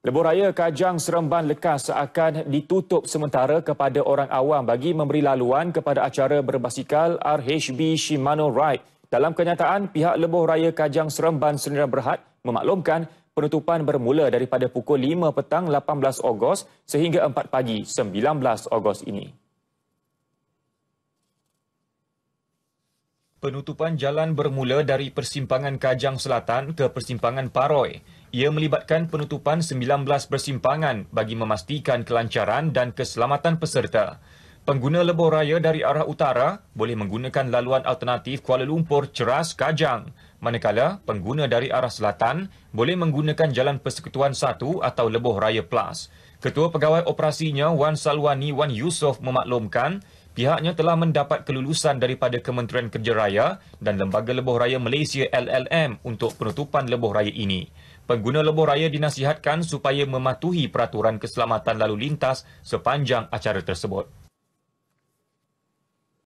Lebuh Raya Kajang Seremban Lekas akan ditutup sementara kepada orang awam bagi memberi laluan kepada acara berbasikal RHB Shimano Ride. Dalam kenyataan, pihak Lebuh Raya Kajang Seremban Sendirian Berhad memaklumkan penutupan bermula daripada pukul 5 petang 18 Ogos sehingga 4 pagi 19 Ogos ini. Penutupan jalan bermula dari persimpangan Kajang Selatan ke persimpangan Paroi. Ia melibatkan penutupan 19 persimpangan bagi memastikan kelancaran dan keselamatan peserta. Pengguna lebuh raya dari arah utara boleh menggunakan laluan alternatif Kuala Lumpur Ceras Kajang. Manakala, pengguna dari arah selatan boleh menggunakan Jalan Persekutuan 1 atau Lebuh Raya Plus. Ketua Pegawai Operasinya Wan Salwani Wan Yusof memaklumkan, pihaknya telah mendapat kelulusan daripada Kementerian Kerja Raya dan Lembaga Lebuh Raya Malaysia LLM untuk penutupan lebuh raya ini. Pengguna lebuh raya dinasihatkan supaya mematuhi peraturan keselamatan lalu lintas sepanjang acara tersebut.